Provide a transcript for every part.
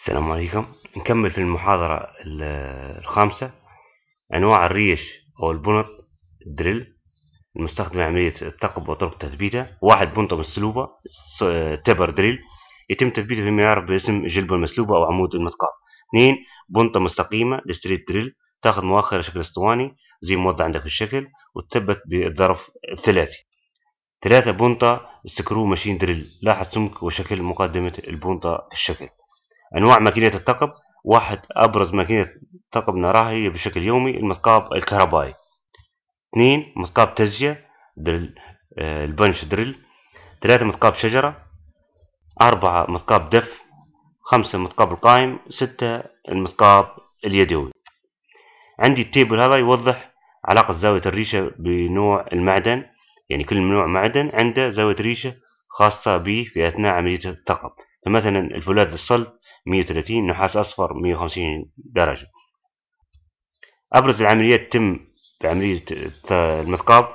السلام عليكم نكمل في المحاضرة الخامسة أنواع الريش أو البنط الدريل المستخدمة عملية الثقب وطرق تثبيته واحد بنطة مسلوبة تبر دريل يتم تثبيته فيما يعرف باسم جلبة المسلوبة أو عمود المثقاب اثنين بنطة مستقيمة لستريت دريل تاخذ مؤخرة شكل اسطواني زي موضع عندك في الشكل وتثبت بالظرف الثلاثي ثلاثة بنطة سكرو ماشين دريل لاحظ سمك وشكل مقدمة البنطة في الشكل أنواع ماكينة الثقب واحد أبرز ماكينة ثقب نراها هي بشكل يومي المثقاب الكهربائي اثنين مثقاب تزجيه درل آه، البنش دريل ثلاثة مثقاب شجرة أربعة مثقاب دف خمسة مثقاب القائم ستة المثقاب اليدوي عندي التيبل هذا يوضح علاقة زاوية الريشة بنوع المعدن يعني كل نوع معدن عنده زاوية ريشة خاصة به في أثناء عملية الثقب فمثلا الفولاذ الصلب 130 نحاس أصفر 150 درجة أبرز العمليات تتم بعملية المثقاب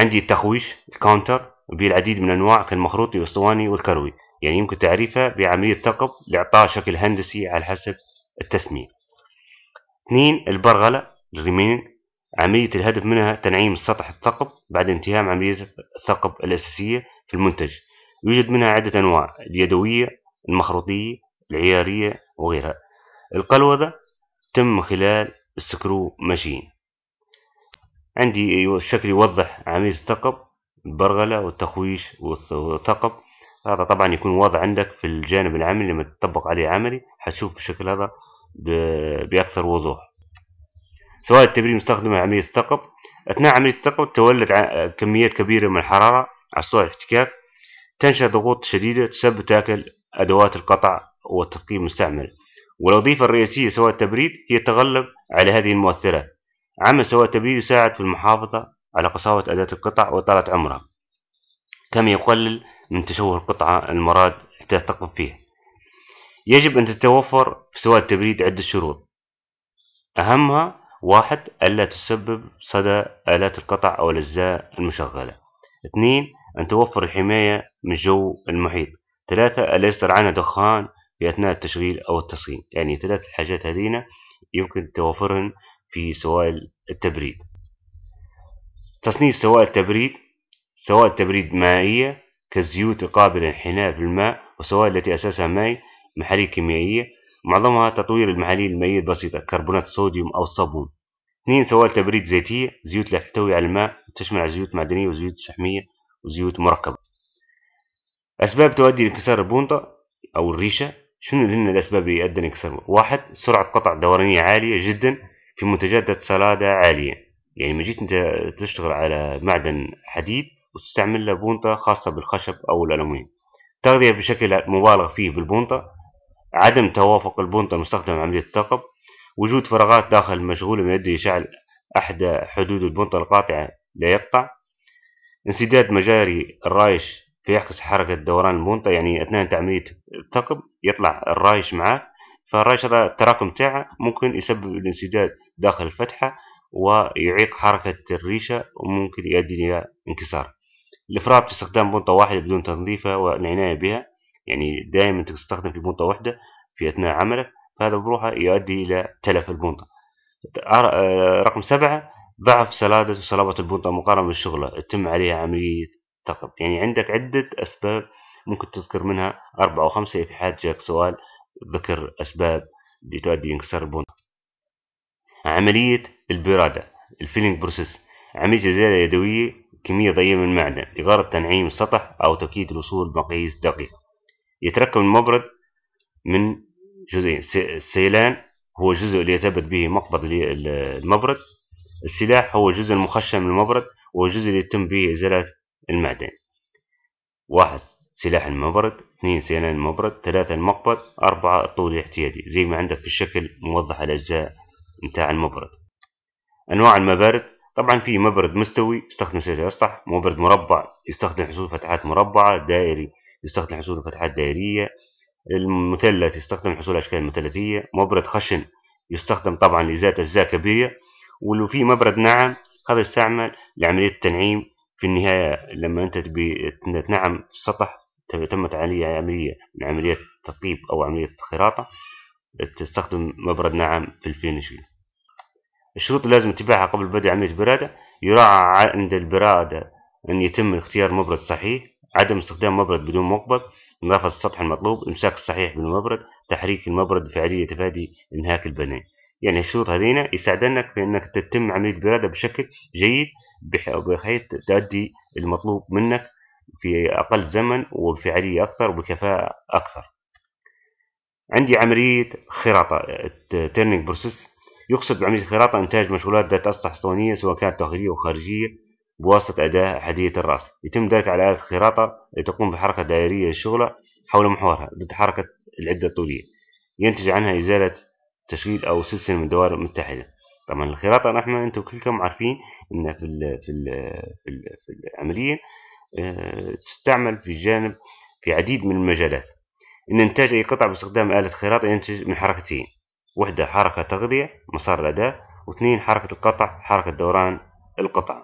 عندي التخويش الكاونتر بالعديد من أنواع كالمخروطي والاسطواني والكروي يعني يمكن تعريفها بعملية ثقب لإعطاء شكل هندسي على حسب التسمية اثنين البرغلة الريمين عملية الهدف منها تنعيم سطح الثقب بعد انتهاء عملية الثقب الأساسية في المنتج يوجد منها عدة أنواع اليدوية المخروطية العيارية وغيرها القلوذة تم خلال السكرو ماشين عندي أيوة، الشكل يوضح عميز الثقب البرغلة والتخويش والثقب هذا طبعا يكون واضح عندك في الجانب العملي لما تطبق عليه عملي حتشوف بالشكل هذا بأكثر وضوح سواء التبريد مستخدم عملية الثقب أثناء عملية الثقب تولد كميات كبيرة من الحرارة على سطوح الاحتكاك تنشأ ضغوط شديدة تسبب تاكل أدوات القطع والتثقيب المستعمل والوظيفة الرئيسية سواء التبريد هي التغلب على هذه المؤثرات عمل سواء التبريد يساعد في المحافظة على قساوة أداة القطع وإطالة عمرها كما يقلل من تشوه القطعة المراد تثقب فيها يجب أن تتوفر في سواء التبريد عدة شروط أهمها واحد ألا تسبب صدى آلات القطع أو الأجزاء المشغلة اثنين أن توفر الحماية من جو المحيط ثلاثة ألا يصدر عنها دخان في أثناء التشغيل أو التصميم يعني ثلاث الحاجات هذين يمكن توفرهن في سوائل التبريد تصنيف سوائل التبريد سوائل تبريد مائية كالزيوت القابلة للانحناء في الماء والسوائل التي أساسها ماء محاليل كيميائية معظمها تطوير المحاليل المائية البسيطة كربونات الصوديوم أو الصابون اثنين سوائل تبريد زيتية زيوت لا تحتوي على الماء تشمل زيوت معدنية وزيوت شحمية وزيوت مركبة أسباب تؤدي لانكسار البونطة أو الريشة شنو هن الأسباب اللي يؤدي انكسار واحد سرعة قطع دورانية عالية جدا في منتجات ذات سلادة عالية يعني ما جيت أنت تشتغل على معدن حديد وتستعمل له بونطة خاصة بالخشب أو الألومنيوم تغذية بشكل مبالغ فيه بالبونطة عدم توافق البونطة المستخدمة في عملية الثقب وجود فراغات داخل المشغول ما يدي شعل احدى حدود البونطه القاطعة لا يقطع انسداد مجاري الرايش فيعكس حركة دوران البونطة يعني أثناء تعمليه الثقب يطلع الرايش معاه فالرايش هذا التراكم تاعه ممكن يسبب الانسداد داخل الفتحة ويعيق حركة الريشة وممكن يؤدي إلى انكسار الإفراط في استخدام بنطة واحدة بدون تنظيفها والعناية بها يعني دائما تستخدم في بنطة واحدة في أثناء عملك فهذا بروحه يؤدي إلى تلف البنطة آه، رقم سبعة ضعف سلادة وصلابة البنطة مقارنة بالشغلة تتم عليها عملية تقب يعني عندك عدة أسباب ممكن تذكر منها أربعة أو خمسة في حال جاك سؤال ذكر أسباب لتؤدي انكسار البون عملية البرادة الفيلينج بروسيس عملية جزيرة يدوية كمية ضئيلة من المعدن لغرض تنعيم السطح أو تأكيد الوصول بمقاييس دقيقة يتركب المبرد من جزئين السيلان هو الجزء اللي يثبت به مقبض المبرد السلاح هو الجزء المخشن من المبرد وهو الجزء اللي يتم به إزالة المعدن واحد سلاح المبرد اثنين سلاح المبرد ثلاثة المقبض أربعة الطول الاحتيادي زي ما عندك في الشكل موضح الأجزاء متاع المبرد أنواع المبارد طبعا في مبرد مستوي يستخدم سلسلة أسطح مبرد مربع يستخدم حصول فتحات مربعة دائري يستخدم حصول فتحات دائرية المثلث يستخدم حصول أشكال مثلثية مبرد خشن يستخدم طبعا لزات أجزاء كبيرة ولو في مبرد ناعم هذا يستعمل لعملية التنعيم في النهاية لما أنت تبي تنعم في السطح تمت عملية عملية من عملية تطيب أو عملية خراطة تستخدم مبرد نعم في الفينشينج الشروط اللي لازم تتبعها قبل بدء عملية البراده يراعى عند البرادة أن يتم اختيار مبرد صحيح عدم استخدام مبرد بدون مقبض نظافة السطح المطلوب إمساك الصحيح بالمبرد تحريك المبرد بفعالية تفادي إنهاك البناء يعني الشروط هذينا يساعدنك في انك تتم عمليه البراده بشكل جيد بحيث تؤدي المطلوب منك في اقل زمن وبفعاليه اكثر وبكفاءه اكثر عندي عمليه خراطه تيرنينج بروسيس يقصد بعمليه الخراطه انتاج مشغولات ذات اسطح اسطوانيه سواء كانت داخليه او خارجيه بواسطه اداه احاديه الراس يتم ذلك على اله خراطه لتقوم بحركه دائريه للشغله حول محورها ضد حركه العده الطوليه ينتج عنها ازاله تشغيل أو سلسلة من الدوائر المتحدة طبعا الخراطة نحن أنتم كلكم عارفين أن في ال في ال في, ال في العملية آه، تستعمل في جانب في عديد من المجالات إن إنتاج أي قطعة باستخدام آلة خراطة ينتج من حركتين وحده حركة تغذية مسار الاداء واثنين حركة القطع حركة دوران القطع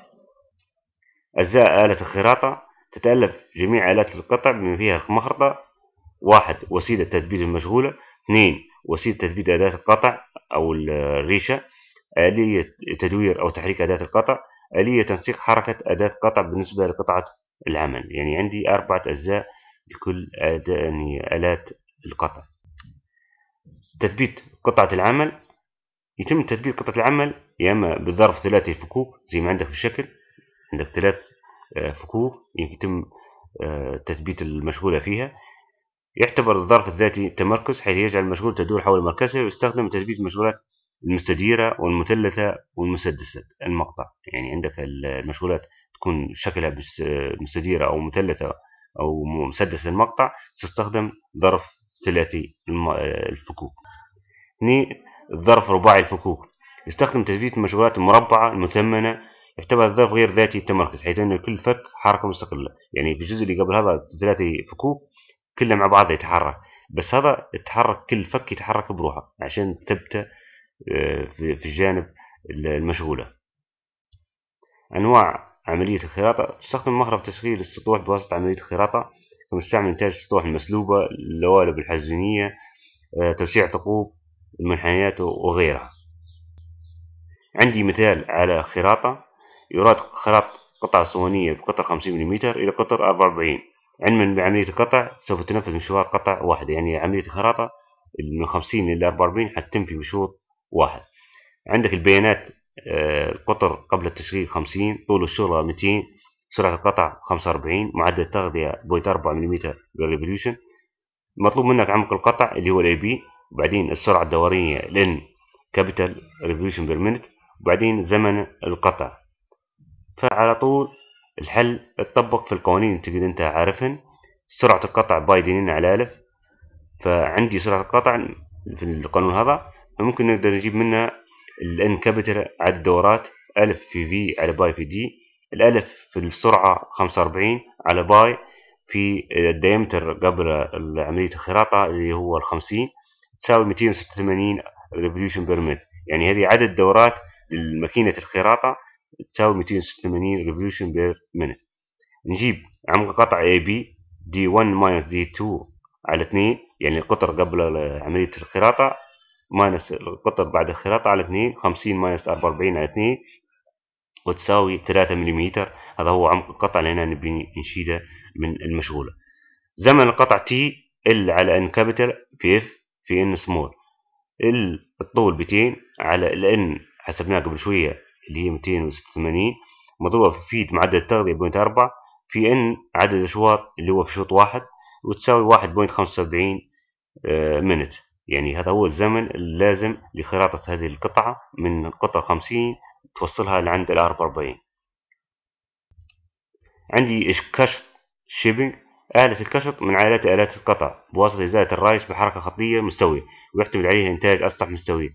أجزاء آلة الخراطة تتألف جميع آلات القطع بما فيها المخرطة واحد وسيلة تثبيت المشغولة اثنين وسيله تثبيت اداه القطع او الريشه اليه تدوير او تحريك اداه القطع اليه تنسيق حركه اداه قطع بالنسبه لقطعه العمل يعني عندي اربعه اجزاء لكل أداة يعني الات القطع تثبيت قطعه العمل يتم تثبيت قطعه العمل يا اما بالظرف ثلاثي فكوك زي ما عندك في الشكل عندك ثلاث آه، فكوك يتم آه، تثبيت المشغولة فيها يعتبر الظرف الذاتي التمركز حيث يجعل المشغول تدور حول مركزه ويستخدم تثبيت المشغولات المستديرة والمثلثة والمسدسة المقطع يعني عندك المشغولات تكون شكلها مستديرة أو مثلثة أو مسدسة المقطع تستخدم ظرف ثلاثي الفكوك هني الظرف رباعي الفكوك يستخدم تثبيت المشغولات المربعة المثمنة يعتبر الظرف غير ذاتي التمركز حيث أن كل فك حركة مستقلة يعني في الجزء اللي قبل هذا ثلاثي فكوك كله مع بعضه يتحرك بس هذا يتحرك كل فك يتحرك بروحه عشان تثبته آه، في الجانب المشغولة أنواع عملية الخراطة تستخدم مخرف تشغيل السطوح بواسطة عملية الخراطة تستعمل إنتاج السطوح المسلوبة اللوالب الحزينية آه، توسيع ثقوب المنحنيات وغيرها عندي مثال على خراطة يراد خراط قطعة صوانية بقطر 50 ملم إلى قطر 44 علما بعملية القطع سوف تنفذ مشوار قطع واحد يعني عملية الخراطة من 50 إلى 44 حتتم في مشوار واحد عندك البيانات القطر آه، قبل التشغيل 50 طول الشغلة 200 سرعة القطع 45 معدل التغذية بويت 4 ملم بالريفوليوشن مطلوب منك عمق القطع اللي هو الاي بي وبعدين السرعة الدورية لن كابيتال ريفوليوشن بير مينت وبعدين زمن القطع فعلى طول الحل اتطبق في القوانين اللي انت عارفهن سرعة القطع باي دينين على ألف فعندي سرعة القطع في القانون هذا ممكن نقدر نجيب منها الان كابيتال عدد دورات ألف في في على باي في دي الألف في السرعة خمسة واربعين على باي في الديامتر قبل عملية الخراطة اللي هو الخمسين تساوي ميتين وستة وثمانين ريفوليوشن بيرميت يعني هذه عدد دورات لماكينة الخراطة تساوي 280 ريفولوشن بير مينت نجيب عمق قطع اي بي دي 1 ماينس دي 2 على 2 يعني القطر قبل عملية الخراطة ماينس القطر بعد الخراطة على 2 50 ماينس 44 على 2 وتساوي 3 ملم هذا هو عمق القطع اللي هنا نبي نشيده من المشغولة زمن القطع تي ال على ان كابيتال في اف في ان سمول ال الطول 200 على ال ان حسبناه قبل شوية اللي هي 286 مضروبة في فيد معدل التغذية بوينت أربعة في إن عدد الأشواط اللي هو في شوط واحد وتساوي واحد بوينت خمسة وسبعين منت آه، يعني هذا هو الزمن اللازم لخراطة هذه القطعة من قطعة 50 توصلها لعند ال 44 عندي كشط شيبنج آلة الكشط من عائلات آلات القطع بواسطة إزالة الرايس بحركة خطية مستوية ويحتمل عليها إنتاج أسطح مستوية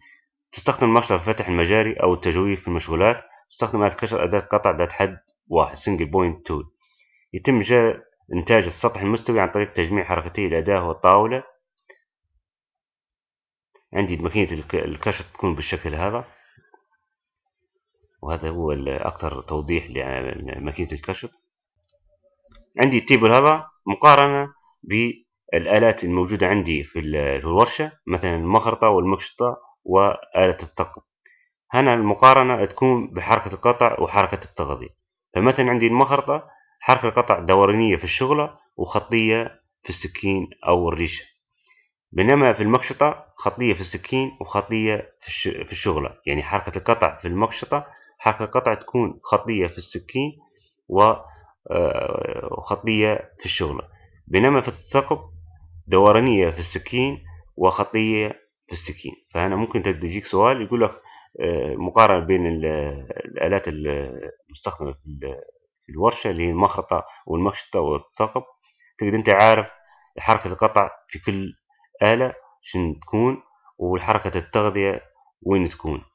تستخدم المصدر في فتح المجاري أو التجويف في المشغولات تستخدم آلة كسر أداة قطع ذات حد واحد سنجل بوينت تول يتم إنتاج السطح المستوي عن طريق تجميع حركتي الأداة والطاولة عندي ماكينة الكشط تكون بالشكل هذا وهذا هو أكثر توضيح لماكينة الكشط عندي التيبل هذا مقارنة بالآلات الموجودة عندي في الورشة مثلا المخرطة والمكشطة وآلة الثقب هنا المقارنة تكون بحركة القطع وحركة التغذية فمثلا عندي المخرطة حركة القطع دورانية في الشغلة وخطية في السكين أو الريشة بينما في المقشطة خطية في السكين وخطية في الشغلة يعني حركة القطع في المقشطة حركة القطع تكون خطية في السكين آه، وخطية في الشغلة بينما في الثقب دورانية في السكين وخطية بالسكين فهنا ممكن تجيك سؤال يقول لك آه، مقارنة بين الآلات المستخدمة في الورشة اللي هي المخرطة والمكشطة والثقب تقدر أنت عارف حركة القطع في كل آلة شن تكون وحركة التغذية وين تكون